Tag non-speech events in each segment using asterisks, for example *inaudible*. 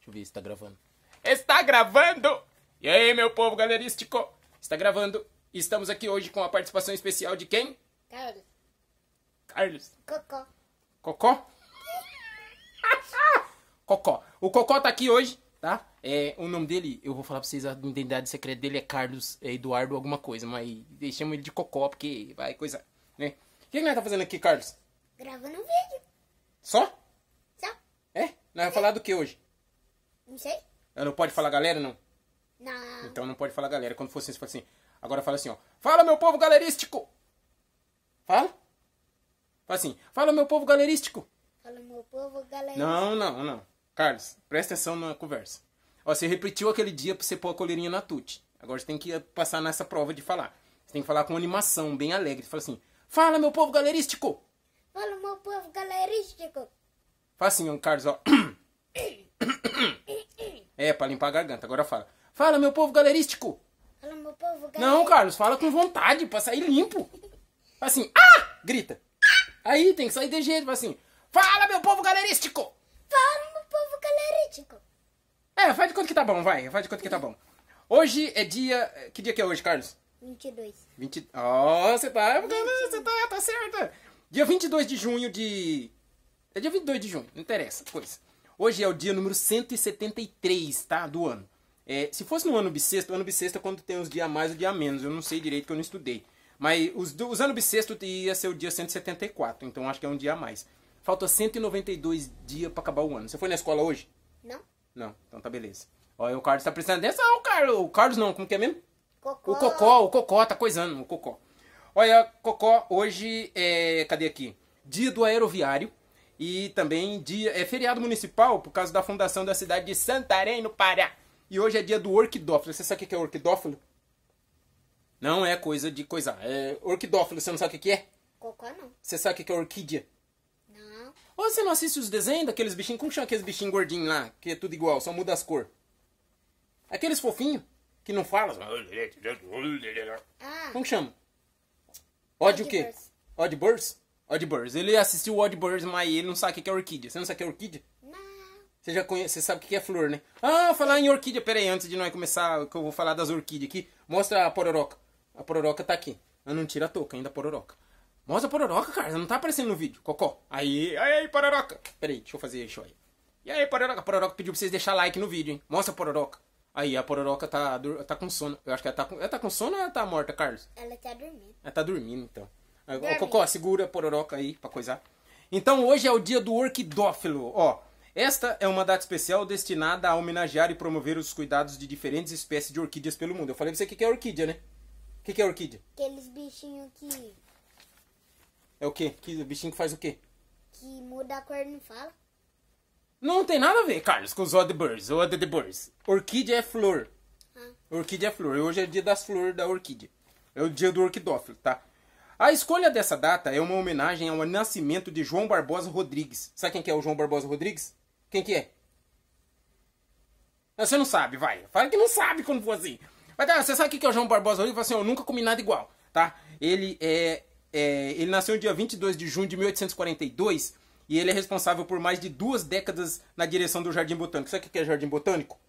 Deixa eu ver se tá gravando. Está gravando! E aí, meu povo galerístico? Está gravando. Estamos aqui hoje com a participação especial de quem? Carlos. Carlos. Cocó. Cocó? *laughs* Cocó. O Cocó tá aqui hoje, tá? É, o nome dele, eu vou falar pra vocês, a identidade secreta dele é Carlos Eduardo alguma coisa, mas deixamos ele de Cocó porque vai coisa, né? O que, que nós tá fazendo aqui, Carlos? Gravando um vídeo. Só? Só. É? Nós vamos falar do que hoje? Não sei. não pode falar galera, não? Não. Então não pode falar galera. Quando for assim, você fala assim. Agora fala assim, ó. Fala, meu povo galerístico! Fala. Fala assim. Fala, meu povo galerístico! Fala, meu povo galerístico. Não, não, não. Carlos, presta atenção na conversa. Ó, você repetiu aquele dia pra você pôr a coleirinha na tute. Agora você tem que passar nessa prova de falar. Você tem que falar com animação, bem alegre. fala assim. Fala, meu povo galerístico! Fala, meu povo galerístico! Fala assim, ó, Carlos, ó. *clears throat* É, pra limpar a garganta. Agora fala. Fala, meu povo galerístico. Fala, meu povo galerístico. Não, Carlos, fala com vontade, pra sair limpo. Assim, ah! Grita. Aí tem que sair de jeito, assim. Fala, meu povo galerístico. Fala, meu povo galerístico. É, faz de conta que tá bom, vai. Faz de conta que tá bom. Hoje é dia... Que dia que é hoje, Carlos? 22. 20... oh, você tá... 22. Você tá, tá certa. Dia 22 de junho de... É dia 22 de junho, não interessa, coisa. Hoje é o dia número 173, tá? Do ano. É, se fosse no ano bissexto, ano bissexto é quando tem uns dias a mais e os dias a menos. Eu não sei direito que eu não estudei. Mas os, os anos bissexto ia ser o dia 174, então acho que é um dia a mais. Falta 192 dias para acabar o ano. Você foi na escola hoje? Não. Não, então tá beleza. Olha, o Carlos tá prestando atenção, o Carlos. O Carlos não, como que é mesmo? Cocó. O Cocó, o Cocó tá coisando, o Cocó. Olha, Cocó, hoje é. Cadê aqui? Dia do aeroviário. E também dia, é feriado municipal por causa da fundação da cidade de Santarém, no Pará. E hoje é dia do orquidófilo. Você sabe o que é orquidófilo? Não é coisa de coisar. É orquidófilo, você não sabe o que é? Cocô não. Você sabe o que é orquídea? Não. Ou você não assiste os desenhos daqueles bichinhos? Como chama aqueles bichinhos gordinhos lá? Que é tudo igual, só muda as cores. Aqueles fofinhos que não falam. Ah. Como chama? Odd o quê? Odd Birds? Odd Birds, Ele assistiu o Birds mas ele não sabe o que é orquídea. Você não sabe o que é orquídea? Não. Você já conhece, você sabe o que é flor, né? Ah, falar em orquídea, peraí, antes de nós começar, que eu vou falar das orquídeas aqui. Mostra a pororoca. A pororoca tá aqui. Eu não tira a touca ainda a pororoca. Mostra a pororoca, cara, não tá aparecendo no vídeo. Cocó. Aí, aí, pororoca. Peraí, deixa eu fazer isso aí. E aí, pororoca? A pororoca pediu pra vocês deixar like no vídeo, hein? Mostra a pororoca. Aí, a pororoca tá, tá com sono. Eu acho que ela tá com, ela tá com sono ou ela tá morta, Carlos? Ela tá dormindo. Ela tá dormindo, então. Deve. Cocó, segura a pororoca aí pra coisar. Então hoje é o dia do orquidófilo, ó. Esta é uma data especial destinada a homenagear e promover os cuidados de diferentes espécies de orquídeas pelo mundo. Eu falei pra você o que, que é orquídea, né? O que, que é orquídea? Aqueles bichinhos que... É o quê? Que, o bichinho que faz o quê? Que muda a cor e não fala. Não tem nada a ver, Carlos, com os other birds. Other the birds. Orquídea é flor. Ah. Orquídea é flor. Hoje é dia das flores da orquídea. É o dia do orquidófilo, tá? A escolha dessa data é uma homenagem ao nascimento de João Barbosa Rodrigues. Sabe quem que é o João Barbosa Rodrigues? Quem que é? Ah, você não sabe, vai. Fala que não sabe quando for assim. Mas tá, você sabe o que é o João Barbosa Rodrigues? assim, eu nunca comi nada igual, tá? Ele é, é, ele nasceu no dia 22 de junho de 1842 e ele é responsável por mais de duas décadas na direção do Jardim Botânico. Sabe o que é Jardim Botânico?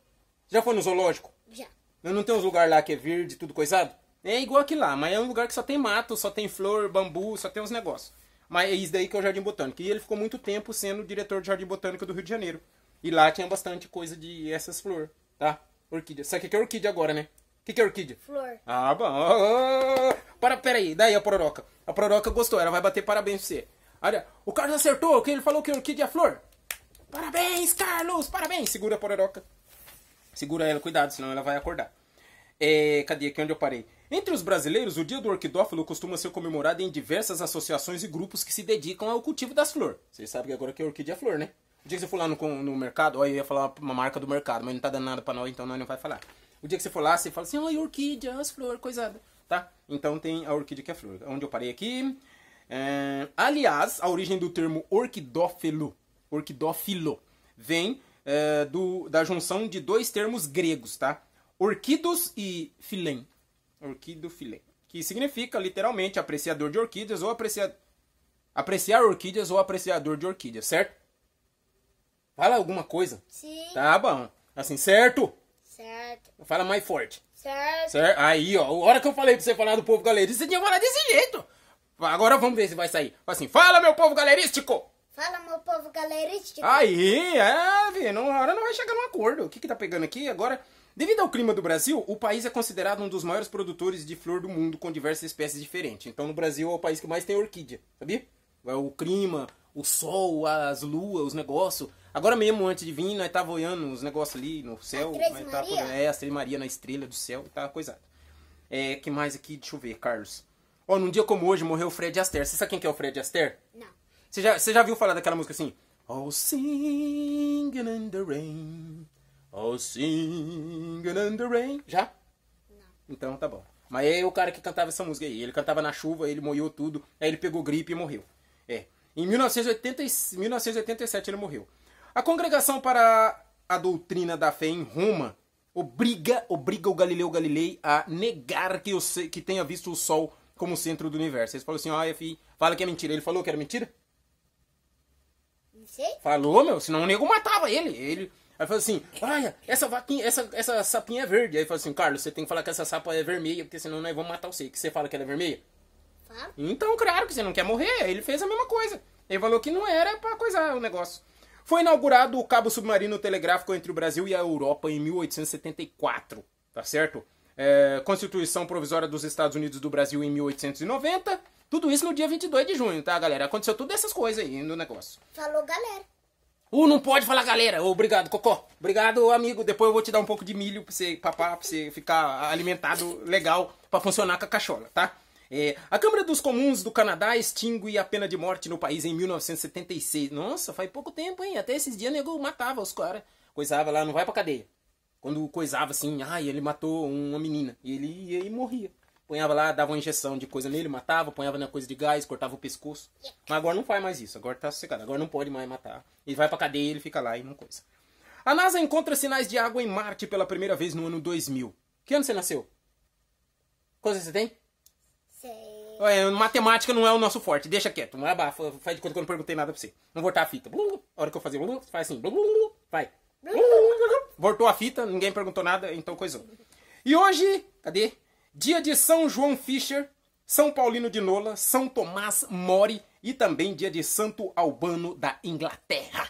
Já foi no zoológico? Já. Não, não tem uns lugares lá que é verde, tudo coisado? É igual aqui lá, mas é um lugar que só tem mato, só tem flor, bambu, só tem uns negócios. Mas é isso daí que é o Jardim Botânico. E ele ficou muito tempo sendo diretor de Jardim Botânico do Rio de Janeiro. E lá tinha bastante coisa de essas flores, tá? Orquídea. Sabe o que é orquídea agora, né? O que, que é orquídea? Flor. Ah, bom. Oh, oh. Para, peraí. Daí a Pororoca. A Pororoca gostou, ela vai bater parabéns pra você. Olha, o Carlos acertou, que ele falou que orquídea é flor. Parabéns, Carlos, parabéns. Segura a pororoca. Segura ela, cuidado, senão ela vai acordar. É, cadê aqui onde eu parei? Entre os brasileiros, o dia do orquidófilo costuma ser comemorado em diversas associações e grupos que se dedicam ao cultivo das flores. Vocês sabem que agora que é orquídea é flor, né? O dia que você for lá no, no mercado, olha, eu ia falar uma marca do mercado, mas não tá dando nada pra nós, então nós não vai falar. O dia que você for lá, você fala assim, ai, orquídea, as flores, coisada. Tá? Então tem a orquídea que é flor. Onde eu parei aqui. É... Aliás, a origem do termo orquidófilo, orquidófilo, vem é, do, da junção de dois termos gregos, tá? Orquidos e filém. Orquidofilé. Que significa literalmente apreciador de orquídeas ou apreciador... apreciar orquídeas ou apreciador de orquídeas, certo? Fala alguma coisa. Sim. Tá bom. Assim, certo? Certo. Fala mais forte. Certo. certo. Aí, ó. A hora que eu falei pra você falar do povo galerista, você tinha que desse jeito. Agora vamos ver se vai sair. Assim, fala, meu povo galerístico! Fala, meu povo galerístico. Aí, é, Vi, na hora não vai chegar num acordo. O que que tá pegando aqui agora? Devido ao clima do Brasil, o país é considerado um dos maiores produtores de flor do mundo, com diversas espécies diferentes. Então, no Brasil é o país que mais tem orquídea, sabia? É o clima, o sol, as luas, os negócios. Agora mesmo, antes de vir, nós tava tá olhando os negócios ali no céu. Nós né, tava, tá É, a Três Maria na estrela do céu e tá coisado. É, que mais aqui? Deixa eu ver, Carlos. Ó, oh, num dia como hoje morreu o Fred Astaire. Você sabe quem que é o Fred Astaire? Não. Você já, você já viu falar daquela música assim? All singing in the rain. Oh, singing in the rain. Já? Não. Então tá bom. Mas é o cara que cantava essa música aí. Ele cantava na chuva, ele moiou tudo, aí ele pegou gripe e morreu. É. Em 1980, 1987 ele morreu. A Congregação para a Doutrina da Fé em Roma obriga, obriga o Galileu Galilei a negar que, eu sei, que tenha visto o Sol como centro do universo. Eles falaram assim, ó, oh, fala que é mentira. Ele falou que era mentira? Não sei. Falou, meu, senão o nego matava ele. Ele... Aí fala assim, olha, essa vaquinha, essa, essa sapinha é verde. Aí fala assim, Carlos, você tem que falar que essa sapa é vermelha, porque senão nós vamos matar você. Que você fala que ela é vermelha? Fala. Então, claro que você não quer morrer. Ele fez a mesma coisa. Ele falou que não era pra coisar o negócio. Foi inaugurado o cabo submarino telegráfico entre o Brasil e a Europa em 1874, tá certo? É, Constituição Provisória dos Estados Unidos do Brasil em 1890. Tudo isso no dia 22 de junho, tá, galera? Aconteceu tudo essas coisas aí no negócio. Falou, galera. Uh, não pode falar, galera. Obrigado, Cocó. Obrigado, amigo. Depois eu vou te dar um pouco de milho pra você papá pra você ficar alimentado legal para funcionar com a cachola, tá? É, a Câmara dos Comuns do Canadá extingue a pena de morte no país em 1976. Nossa, faz pouco tempo, hein? Até esses dias negou, matava os caras. Coisava lá, não vai pra cadeia. Quando coisava assim, ai, ah, ele matou uma menina. E ele ia e morria. Ponhava lá, dava uma injeção de coisa nele, matava, ponhava na coisa de gás, cortava o pescoço. Mas agora não faz mais isso, agora tá sossegado, agora não pode mais matar. Ele vai pra cadeia ele fica lá e não coisa. A NASA encontra sinais de água em Marte pela primeira vez no ano 2000. Que ano você nasceu? Quantos você tem? Sei. É, matemática não é o nosso forte, deixa quieto, não abafa, faz de conta que eu não perguntei nada pra você. Vamos voltar a fita. Blu, a hora que eu fazer, faz assim, vai. Voltou a fita, ninguém perguntou nada, então coisou. E hoje, cadê? Dia de São João Fischer, São Paulino de Nola, São Tomás More e também dia de Santo Albano da Inglaterra.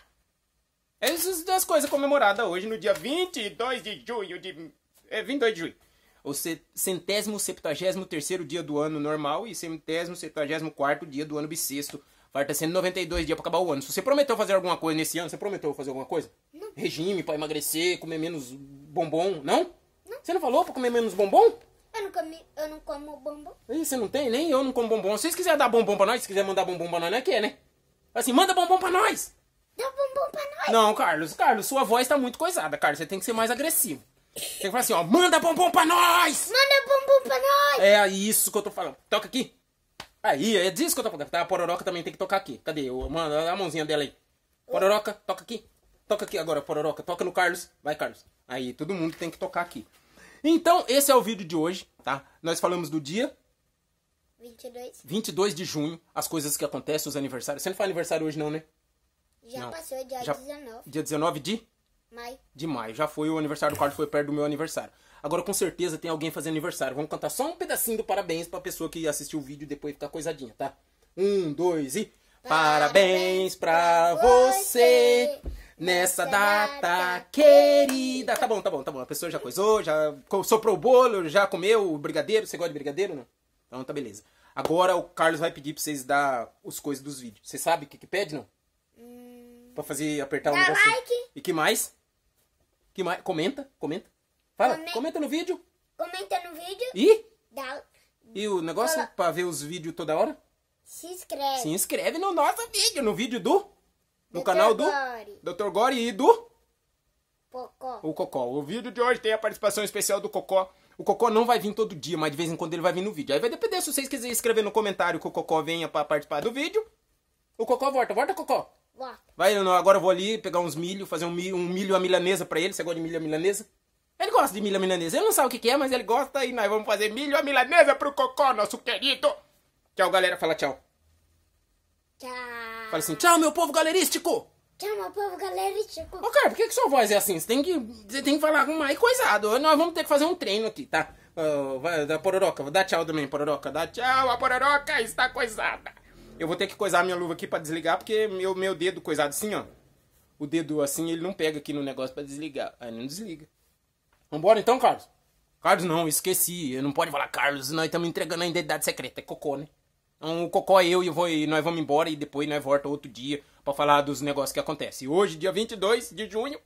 Essas duas coisas comemoradas hoje no dia 22 de junho de... É, 22 de junho. O centésimo, septagésimo terceiro dia do ano normal e centésimo, septagésimo quarto dia do ano bissexto. Falta 192 dias pra acabar o ano. Se você prometeu fazer alguma coisa nesse ano, você prometeu fazer alguma coisa? Não. Regime pra emagrecer, comer menos bombom, não? não? Você não falou pra comer menos bombom? Eu não, comi, eu não como bombom. Ih, você não tem? Nem eu não como bombom. Se vocês quiserem dar bombom pra nós, se quiser mandar bombom pra nós, não é que é, né? Assim, manda bombom pra nós! Dá bombom pra nós! Não, Carlos, Carlos, sua voz tá muito coisada, Carlos. Você tem que ser mais agressivo. Tem que falar assim, ó, manda bombom pra nós! Manda bombom pra nós! É, é isso que eu tô falando. Toca aqui. Aí, é disso que eu tô falando. Tá, a pororoca também tem que tocar aqui. Cadê? Eu, mano, a mãozinha dela aí. Pororoca, toca aqui. Toca aqui agora, pororoca. Toca no Carlos. Vai, Carlos. Aí, todo mundo tem que tocar aqui. Então, esse é o vídeo de hoje, tá? Nós falamos do dia 22. 22 de junho, as coisas que acontecem, os aniversários. Você não faz aniversário hoje não, né? Já não. passou dia já, 19. Dia 19 de maio. De maio. Já foi o aniversário do Carlos, foi perto do meu aniversário. Agora com certeza tem alguém fazendo aniversário. Vamos cantar só um pedacinho do parabéns pra pessoa que assistiu o vídeo e depois ficar coisadinha, tá? Um, dois e. Parabéns, parabéns pra você. você. Nessa data, data querida. Tá bom, tá bom, tá bom. A pessoa já coisou, já soprou o bolo, já comeu o brigadeiro. Você gosta de brigadeiro, não? Então tá beleza. Agora o Carlos vai pedir pra vocês dar os coisas dos vídeos. Você sabe o que, que pede, não? Hum... Pra fazer apertar o um Dá negócio. Like. E que mais? Que mais? Comenta, comenta. Fala, comenta, comenta no vídeo. Comenta no vídeo. E? Dá... E o negócio Fala. pra ver os vídeos toda hora? Se inscreve. Se inscreve no nosso vídeo, no vídeo do no Dr. canal do Dr. Gore e do Cocó. O Cocó. O vídeo de hoje tem a participação especial do Cocó. O Cocó não vai vir todo dia, mas de vez em quando ele vai vir no vídeo. Aí vai depender se vocês quiserem escrever no comentário que o Cocó venha para participar do vídeo. O Cocó volta, volta Cocó. Volta. Vai, não, agora eu vou ali pegar uns milho, fazer um milho, um milho à milanesa para ele. Você gosta de milho à milanesa? Ele gosta de milho à milanesa. Ele não sabe o que, que é, mas ele gosta e nós vamos fazer milho à milanesa pro Cocó, nosso querido. Tchau, galera. Fala tchau. Tchau. Fala assim, tchau, meu povo galerístico! Tchau, meu povo galerístico! Ô, cara, por que, que sua voz é assim? Você tem que, você tem que falar com mais coisado. Nós vamos ter que fazer um treino aqui, tá? da pororoca, dá tchau também, pororoca. Dá tchau, a pororoca está coisada. Eu vou ter que coisar minha luva aqui pra desligar, porque meu, meu dedo coisado assim, ó. O dedo assim, ele não pega aqui no negócio pra desligar. Aí não desliga. Vambora então, Carlos? Carlos não, esqueci. Eu não pode falar Carlos, nós estamos entregando a identidade secreta. É cocô, né? um cocó eu e vou, e nós vamos embora e depois nós volta outro dia para falar dos negócios que acontecem. Hoje, dia 22 de junho,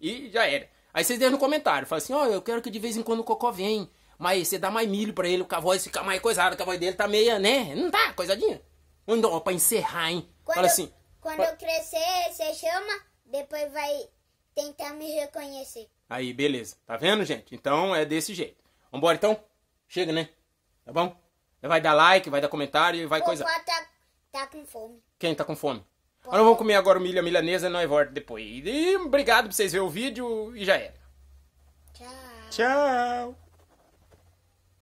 e já era. Aí vocês deixam no comentário, falam assim, ó, oh, eu quero que de vez em quando o cocó vem, mas você dá mais milho para ele, o cavalo fica mais coisado, o cavalo dele tá meia, né? Não tá, coisadinha? Não, pra encerrar, hein? Quando Fala assim. Eu, quando eu crescer, você chama, depois vai tentar me reconhecer. Aí, beleza. Tá vendo, gente? Então é desse jeito. Vambora então? Chega, né? Tá bom? Vai dar like, vai dar comentário e vai Opa, coisa. Tá, tá com fome. Quem tá com fome? Nós vamos comer agora o milho a milanesa e nós volta depois. E obrigado por vocês verem o vídeo e já era. Tchau. Tchau.